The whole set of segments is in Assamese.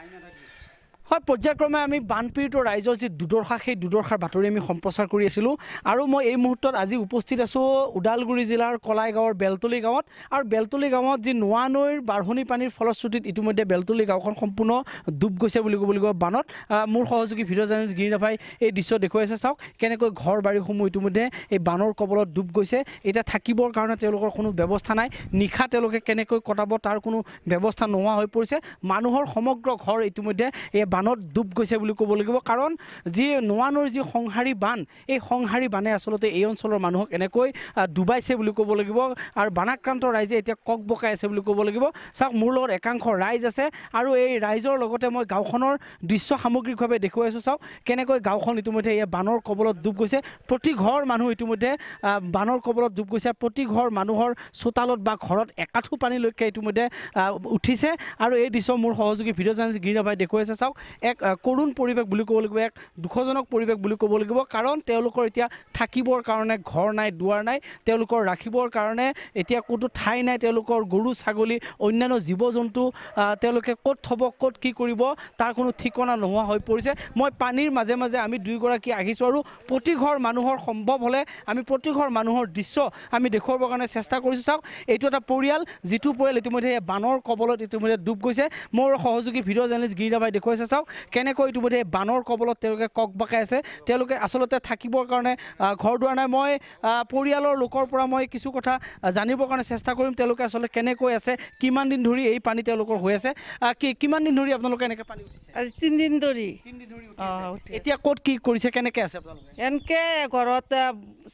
খাই না থাকি হয় পৰ্যায়ক্ৰমে আমি বানপীড়িত ৰাইজৰ যি দুদৰ্শা সেই দুদৰ্শাৰ বাতৰি আমি সম্প্ৰচাৰ কৰি আছিলোঁ আৰু মই এই মুহূৰ্তত আজি উপস্থিত আছোঁ ওদালগুৰি জিলাৰ কলাই গাঁৱৰ বেলতলি গাঁৱত আৰু বেলতলি গাঁৱত যি নোৱা নৈৰ বাঢ়নি পানীৰ ফলশ্ৰুতিত ইতিমধ্যে বেলতলি গাঁওখন সম্পূৰ্ণ ডুব গৈছে বুলি ক'ব লাগিব বানত মোৰ সহযোগী ভিৰজ আনিজ গিৰিনাভাই এই দৃশ্য দেখুৱাইছে চাওক কেনেকৈ ঘৰ বাৰীসমূহ ইতিমধ্যে এই বানৰ কবলত ডুব গৈছে এতিয়া থাকিবৰ কাৰণে তেওঁলোকৰ কোনো ব্যৱস্থা নাই নিশা তেওঁলোকে কেনেকৈ কটাব তাৰ কোনো ব্যৱস্থা নোহোৱা হৈ পৰিছে মানুহৰ সমগ্ৰ ঘৰ ইতিমধ্যে এই বানত ডুব গৈছে বুলি ক'ব লাগিব কাৰণ যি নোৱানৰ যি সংহাৰী বান এই সংহাৰী বানে আচলতে এই অঞ্চলৰ মানুহক এনেকৈ ডুবাইছে বুলি ক'ব লাগিব আৰু বানাক্ৰান্ত ৰাইজে এতিয়া কক বকাই আছে বুলি ক'ব লাগিব চাওক মোৰ লগত একাংশ ৰাইজ আছে আৰু এই ৰাইজৰ লগতে মই গাঁওখনৰ দৃশ্য সামগ্ৰিকভাৱে দেখুৱাইছোঁ চাওক কেনেকৈ গাঁওখন ইতিমধ্যে এই বানৰ কবলত ডুব গৈছে প্ৰতি ঘৰ মানুহ ইতিমধ্যে বানৰ কবলত ডুব গৈছে প্ৰতি ঘৰ মানুহৰ চোতালত বা ঘৰত একাঠু পানীলৈকে ইতিমধ্যে উঠিছে আৰু এই দৃশ্য মোৰ সহযোগী ভিডিঅ' জাৰ্ণেলিষ্ট গিৰিনাভাই দেখুৱাইছে চাওক এক কৰুণ পৰিৱেশ বুলি কব লাগিব এক দুখজনক পৰিৱেশ বুলি কব লাগিব কাৰণ তেওঁলোকৰ এতিয়া থাকিবৰ কাৰণে ঘৰ নাই দুৱাৰ নাই তেওঁলোকৰ ৰাখিবৰ কাৰণে এতিয়া কতো ঠাই নাই তেওঁলোকৰ গৰু ছাগলী অন্যান্য জীৱ জন্তু তেওঁলোকে ক'ত থ'ব ক'ত কি কৰিব তাৰ কোনো ঠিকনা নোহোৱা হৈ পৰিছে মই পানীৰ মাজে মাজে আমি দুয়োগৰাকী আহিছোঁ আৰু প্ৰতিঘৰ মানুহৰ সম্ভৱ হ'লে আমি প্ৰতিঘৰ মানুহৰ দৃশ্য আমি দেখুৱাবৰ কাৰণে চেষ্টা কৰিছোঁ চাওক এইটো এটা পৰিয়াল যিটো পৰিয়াল ইতিমধ্যে বানৰ কবলত ইতিমধ্যে ডুব গৈছে মোৰ সহযোগী ভিডিঅ' জাৰ্নেলিষ্ট গিৰিদা বাই দেখুৱাইছে চাওক চাওক কেনেকৈ ইতিমধ্যে বানৰ কবলত তেওঁলোকে ককবাকাই আছে তেওঁলোকে আচলতে থাকিবৰ কাৰণে ঘৰ দুৱাৰ নাই মই পৰিয়ালৰ লোকৰ পৰা মই কিছু কথা জানিবৰ কাৰণে চেষ্টা কৰিম তেওঁলোকে আচলতে কেনেকৈ আছে কিমান দিন ধৰি এই পানী তেওঁলোকৰ হৈ আছে কি কিমান দিন ধৰি আপোনালোকে এনেকৈ পানী উঠিছে আজি তিনিদিন ধৰি এতিয়া ক'ত কি কৰিছে কেনেকৈ আছে আপোনালোকে এনেকৈ ঘৰত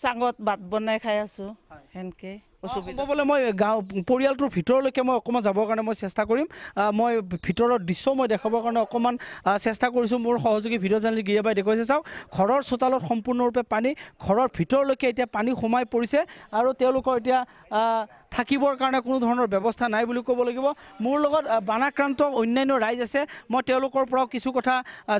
চাঙত বাট বনাই খাই আছোঁ এনেকৈ হ'ব মই গাঁও পৰিয়ালটোৰ ভিতৰলৈকে মই অকণমান যাবৰ কাৰণে মই চেষ্টা কৰিম মই ভিতৰৰ দৃশ্য মই দেখাবৰ কাৰণে অকণমান চেষ্টা কৰিছোঁ মোৰ সহযোগী ভিডিঅ' জাৰ্ণেলি গিৰিয়াবাই দেখুৱাইছে চাওক ঘৰৰ চোতালত সম্পূৰ্ণৰূপে পানী ঘৰৰ ভিতৰলৈকে এতিয়া পানী সোমাই পৰিছে আৰু তেওঁলোকৰ এতিয়া থাকিবৰ কাৰণে কোনো ধৰণৰ ব্যৱস্থা নাই বুলি ক'ব লাগিব মোৰ লগত বানাক্ৰান্ত অন্যান্য ৰাইজ আছে মই তেওঁলোকৰ পৰাও কিছু কথা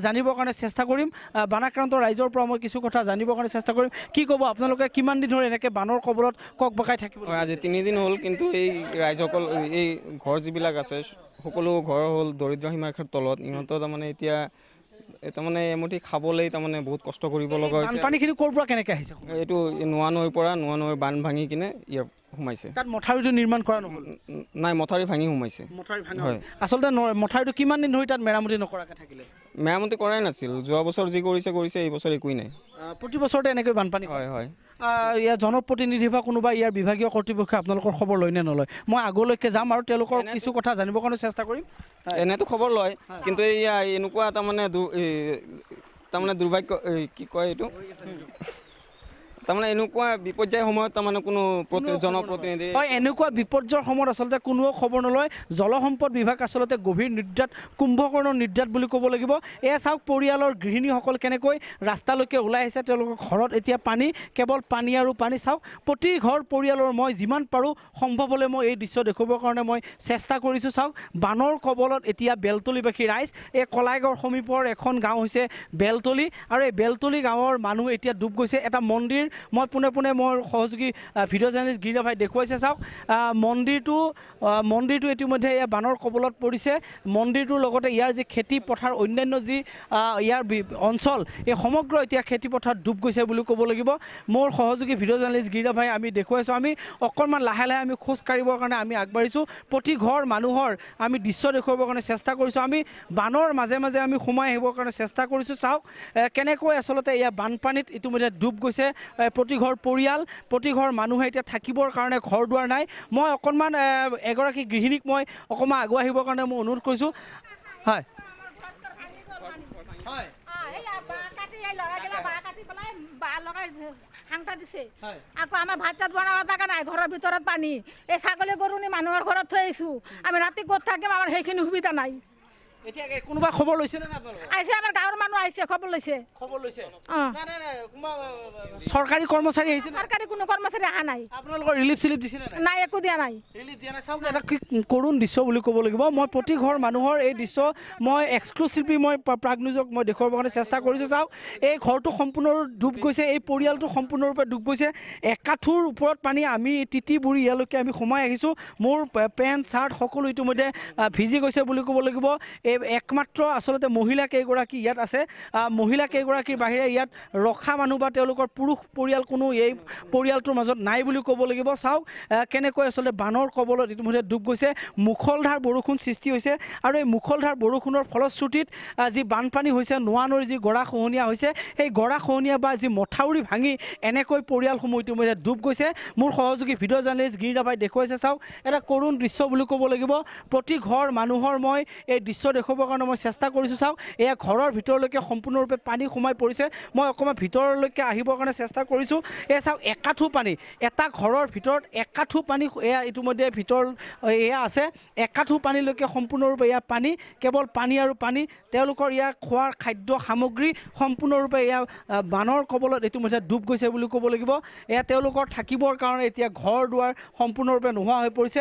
জানিবৰ কাৰণে চেষ্টা কৰিম বানাক্ৰান্ত ৰাইজৰ পৰা মই কিছু কথা জানিবৰ কাৰণে চেষ্টা কৰিম কি ক'ব আপোনালোকে কিমান দিন ধৰি এনেকৈ বানৰ কবলত কক বকাই থাকিব আজি তিনিদিন হ'ল কিন্তু এই ৰাইজসকল এই ঘৰ যিবিলাক আছে সকলো ঘৰ হ'ল দৰিদ্ৰ সীমাৰ তলত ইহঁতৰ তাৰমানে এতিয়া তাৰমানে এমুঠি খাবলৈ তাৰমানে বহুত কষ্ট কৰিব লগা হৈছে পানীখিনি ক'ৰ পৰা কেনেকৈ আহিছে এইটো নোৱা নৈৰ পৰা নোৱা নৈৰ বান ভাঙি কিনে ইয়াত সোমাইছে তাত মথাউৰিটো নিৰ্মাণ কৰা নহ'ল নাই মথাউৰি ভাঙি সোমাইছে হয় আচলতে মথাউৰিটো কিমান দিন ধৰি তাত মেৰামতি নকৰাকৈ থাকিলে মেৰামতি কৰাই নাছিল যোৱা বছৰ যি কৰিছে কৰিছে এই বছৰ একোৱেই নাই প্ৰতি বছৰতে এনেকৈ বানপানী হয় হয় ইয়াৰ জনপ্ৰতিনিধি বা কোনোবা ইয়াৰ বিভাগীয় কৰ্তৃপক্ষই আপোনালোকৰ খবৰ লয় নে নলয় মই আগলৈকে যাম আৰু তেওঁলোকৰ কিছু কথা জানিবৰ কাৰণে চেষ্টা কৰিম এনেতো খবৰ লয় কিন্তু এয়া এনেকুৱা তাৰমানে তাৰমানে দুৰ্ভাগ্য কি কয় এইটো তাৰমানে এনেকুৱা বিপৰ্যয়ৰ সময়ত তাৰমানে কোনো জনপ্ৰতিনিধি হয় এনেকুৱা বিপৰ্যয়ৰ সময়ত আচলতে কোনোও খবৰ নলয় জলসম্পদ বিভাগ আচলতে গভীৰ নিদ্ৰাত কুম্ভকৰ্ণৰ নিদ্ৰাত বুলি ক'ব লাগিব এয়া চাওক পৰিয়ালৰ গৃহিণীসকল কেনেকৈ ৰাস্তালৈকে ওলাই আহিছে তেওঁলোকৰ ঘৰত এতিয়া পানী কেৱল পানী আৰু পানী চাওক প্ৰতি ঘৰ পৰিয়ালৰ মই যিমান পাৰোঁ সম্ভৱ হ'লে মই এই দৃশ্য দেখুৱাবৰ কাৰণে মই চেষ্টা কৰিছোঁ চাওক বানৰ কবলত এতিয়া বেলতলিবাসী ৰাইজ এই কলাইগড় সমীপৰ এখন গাঁও হৈছে বেলতলি আৰু এই বেলতলি গাঁৱৰ মানুহ এতিয়া ডুব গৈছে এটা মন্দিৰ মই পোনে পোনে মোৰ সহযোগী ভিডিঅ' জাৰ্ণেলিষ্ট গিৰিজা ভাই দেখুৱাইছে চাওক মন্দিৰটো মন্দিৰটো ইতিমধ্যে ইয়াৰ বানৰ কবলত পৰিছে মন্দিৰটোৰ লগতে ইয়াৰ যি খেতি পথাৰ অন্যান্য যি ইয়াৰ অঞ্চল এই সমগ্ৰ এতিয়া খেতিপথাৰত ডুব গৈছে বুলি ক'ব লাগিব মোৰ সহযোগী ভিডিঅ' জাৰ্ণেলিষ্ট গিৰিজা ভাই আমি দেখুৱাইছোঁ আমি অকণমান লাহে লাহে আমি খোজ কাঢ়িবৰ কাৰণে আমি আগবাঢ়িছোঁ প্ৰতি ঘৰ মানুহৰ আমি দৃশ্য দেখুৱাবৰ কাৰণে চেষ্টা কৰিছোঁ আমি বানৰ মাজে মাজে আমি সোমাই আহিবৰ কাৰণে চেষ্টা কৰিছোঁ চাওক কেনেকৈ আচলতে ইয়াৰ বানপানীত ইতিমধ্যে ডুব গৈছে প্ৰতিঘৰ পৰিয়াল প্ৰতিঘৰ মানুহে এতিয়া থাকিবৰ কাৰণে ঘৰ দুৱাৰ নাই মই অকণমান এগৰাকী গৃহিণীক মই অকণমান আগুৱাহিবৰ কাৰণে মই অনুৰোধ কৰিছোঁ হয় ছাগলী গৰু নি মানুহৰ ঘৰত থৈ আহিছোঁ আমি ৰাতি কত থাকিম আমাৰ সেইখিনি সুবিধা নাই চৰকাৰী কৰ্মচাৰী আহিছে চৰকাৰী কোনো কৰ্মচাৰী অহা নাই আপোনালোকৰ ৰিলিফ চিলিফ দিছিলে নাই একো দিয়া নাই কৰুণ দৃশ্য বুলি ক'ব লাগিব মই প্ৰতি ঘৰ মানুহৰ এই দৃশ্য মই এক্সক্লুচিভলি মই প্ৰাগ নিউজক মই দেখুৱাবৰ কাৰণে চেষ্টা কৰিছোঁ চাওক এই ঘৰটো সম্পূৰ্ণৰূপ ডুব গৈছে এই পৰিয়ালটো সম্পূৰ্ণৰূপে ডুব গৈছে একাঠোৰ ওপৰত পানী আমি তিতি বুৰি ইয়ালৈকে আমি সোমাই আহিছোঁ মোৰ পেণ্ট চাৰ্ট সকলো ইতিমধ্যে ভিজি গৈছে বুলি ক'ব লাগিব এই একমাত্ৰ আচলতে মহিলা কেগী ইয়াত আছে মহিলা কেইগৰাকীৰ বাহিৰে ইয়াত ৰখা মানুহ বা তেওঁলোকৰ পুৰুষ পৰিয়াল কোনো এই পৰিয়ালটোৰ মাজত নাই বুলি কব লাগিব চাওক কেনেকৈ আচলতে বানৰ কবলত ইতিমধ্যে ডুব গৈছে মুখলধাৰ বৰষুণ সৃষ্টি হৈছে আৰু এই মুখলধাৰ বৰষুণৰ ফলশ্ৰুতিত যি বানপানী হৈছে নোৱা নৈৰ যি গৰা খহনীয়া হৈছে সেই গৰা খহনীয়া বা যি মথাউৰি ভাঙি এনেকৈ পৰিয়ালসমূহ ইতিমধ্যে ডুব গৈছে মোৰ সহযোগী ভিডিও জাৰ্নেলিস্ট গিৰিদা ভাই এটা কৰুণ দৃশ্য বুলি কব লাগিব প্ৰতি ঘৰ মানুহৰ মই এই দৃশ্য দেখ দেখুৱাবৰ কাৰণে মই চেষ্টা কৰিছোঁ চাওক এয়া ঘৰৰ ভিতৰলৈকে সম্পূৰ্ণৰূপে পানী সোমাই পৰিছে মই অকণমান ভিতৰলৈকে আহিবৰ কাৰণে চেষ্টা কৰিছোঁ এয়া চাওক একাঠু পানী এটা ঘৰৰ ভিতৰত একাঠু পানী এয়া ইতিমধ্যে ভিতৰ এয়া আছে একাঠু পানীলৈকে সম্পূৰ্ণৰূপে এয়া পানী কেৱল পানী আৰু পানী তেওঁলোকৰ ইয়াৰ খোৱাৰ খাদ্য সামগ্ৰী সম্পূৰ্ণৰূপে এয়া বানৰ কবলত ইতিমধ্যে ডুব গৈছে বুলি ক'ব লাগিব এয়া তেওঁলোকৰ থাকিবৰ কাৰণে এতিয়া ঘৰ দুৱাৰ সম্পূৰ্ণৰূপে নোহোৱা হৈ পৰিছে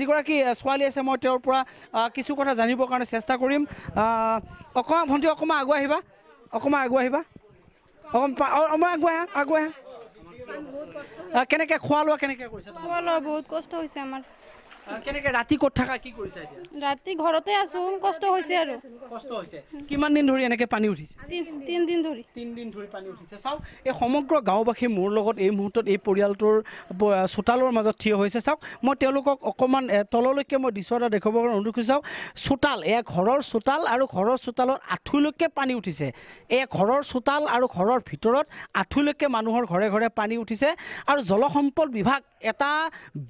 যিগৰাকী ছোৱালী আছে মই তেওঁৰ পৰা কিছু কথা জানিবৰ কাৰণে চেষ্টা কৰোঁ কৰিম অকণমান ভণ্টি অকণমান আগুৱাই আহিবা অকণমান আগুৱাই আহিবা অকণমান আগুৱাই আহা আগুৱাই আহা কেনেকৈ খোৱা লোৱা কেনেকৈ কৰিছে খোৱা লোৱা বহুত কষ্ট হৈছে আমাৰ কেনেকে ৰাতি কত থাকা কি কৰিছা এতিয়া ৰাতি ঘৰতে আছো কষ্ট হৈছে আৰু কষ্ট হৈছে কিমান দিন ধৰি এনেকে পানী উঠিছে তিন দিন ধৰি তিন দিন ধৰি পানী উঠিছে চাওক এই সমগ্ৰ গাঁওবাসী মোৰ লগত এই মুহূৰ্তত এই পৰিয়ালটোৰ চোতালৰ মাজত থিয় হৈছে চাওক মই তেওঁলোকক অকণমান তললৈকে মই দৃশ্য এটা দেখুৱাবৰ কাৰণে অনুৰোধ কৰিছোঁ চোতাল এয়া ঘৰৰ চোতাল আৰু ঘৰৰ চোতালৰ আঁঠুলৈকে পানী উঠিছে এয়া ঘৰৰ চোতাল আৰু ঘৰৰ ভিতৰত আঁঠুলৈকে মানুহৰ ঘৰে ঘৰে পানী উঠিছে আৰু জলসম্পদ বিভাগ এটা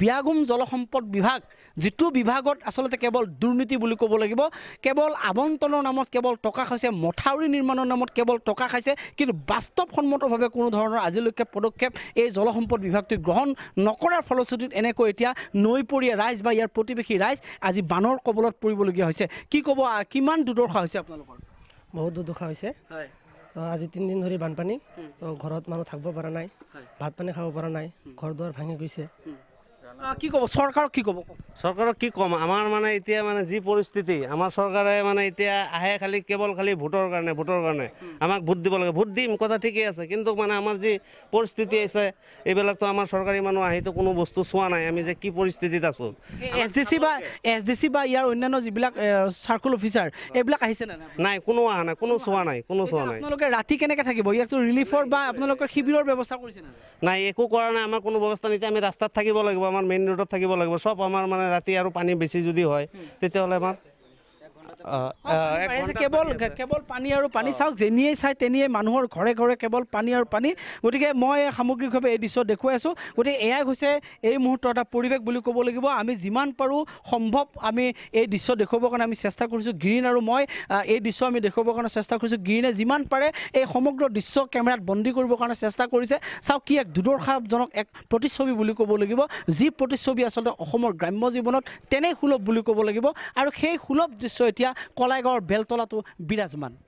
ব্যাগুম জলসম্পদ বিভাগ যিটো বিভাগত আচলতে কেৱল দুৰ্নীতি বুলি ক'ব লাগিব কেৱল আৱণ্টনৰ নামত কেৱল টকা খাইছে মথাউৰি নিৰ্মাণৰ নামত কেৱল টকা খাইছে কিন্তু বাস্তৱসন্মতভাৱে কোনো ধৰণৰ আজিলৈকে পদক্ষেপ এই জলসম্পদ বিভাগটোৱে গ্ৰহণ নকৰাৰ ফলশ্ৰুতিত এনেকৈ এতিয়া নৈপৰীয়া ৰাইজ বা ইয়াৰ প্ৰতিবেশী ৰাইজ আজি বানৰ কবলত পৰিবলগীয়া হৈছে কি ক'ব কিমান দুৰ্দশা হৈছে আপোনালোকৰ বহুত দুৰ্দশা হৈছে আজি তিনিদিন ধৰি বানপানী ঘৰত মানুহ থাকিব পৰা নাই ভাত পানী খাব পৰা নাই ঘৰ দুৱাৰ ভাঙি গৈছে কি ক'ব চৰকাৰক কি ক'ব চৰকাৰক কি ক'ম আমাৰ মানে এতিয়া মানে যি পৰিস্থিতি আমাৰ চৰকাৰে মানে এতিয়া আহে খালি কেৱল খালি ভোটৰ কাৰণে ভোটৰ কাৰণে আমাক ভোট দিব লাগে ভোট দিম কথা ঠিকেই আছে কিন্তু মানে আমাৰ যি পৰিস্থিতি আছে এইবিলাকতো আমাৰ চৰকাৰী মানুহ আহিতো কোনো বস্তু চোৱা নাই আমি যে কি পৰিস্থিতিত আছোঁ এছ ডি চি বা এছ ডি চি বা ইয়াৰ অন্যান্য যিবিলাক চাৰ্কল অফিচাৰ এইবিলাক আহিছে নাই কোনো অহা নাই কোনো চোৱা নাই কোনো চোৱা নাই আপোনালোকে ৰাতি কেনেকৈ থাকিব ইয়াকতো ৰিলিফৰ বা আপোনালোকৰ শিবিৰৰ ব্যৱস্থা কৰিছে নাই একো কৰা নাই আমাৰ কোনো ব্যৱস্থা নাই এতিয়া আমি ৰাস্তাত থাকিব লাগিব আমাৰ মেইন ৰোডত থাকিব লাগিব চব আমাৰ মানে ৰাতি আৰু পানী বেছি যদি হয় তেতিয়াহ'লে আমাৰ কেৱল কেৱল পানী আৰু পানী চাওক যেনিয়ে চাই তেনিয়ে মানুহৰ ঘৰে ঘৰে কেৱল পানী আৰু পানী গতিকে মই সামগ্ৰিকভাৱে এই দৃশ্য দেখুৱাই আছোঁ গতিকে এয়াই হৈছে এই মুহূৰ্তৰ এটা পৰিৱেশ বুলি ক'ব লাগিব আমি যিমান পাৰোঁ সম্ভৱ আমি এই দৃশ্য দেখুৱাবৰ কাৰণে আমি চেষ্টা কৰিছোঁ গ্ৰীণ আৰু মই এই দৃশ্য আমি দেখুৱাবৰ কাৰণে চেষ্টা কৰিছোঁ গ্ৰীণে যিমান পাৰে এই সমগ্ৰ দৃশ্য কেমেৰাত বন্দী কৰিবৰ কাৰণে চেষ্টা কৰিছে চাওক কি এক দুৰ্দশাজনক এক প্ৰতিচ্ছবি বুলি ক'ব লাগিব যি প্ৰতিচ্ছবি আচলতে অসমৰ গ্ৰাম্য জীৱনত তেনেই সুলভ বুলি ক'ব লাগিব আৰু সেই সুলভ দৃশ্য এতিয়া কলাইগাঁৱৰ বেলতলাটো বিৰাজমান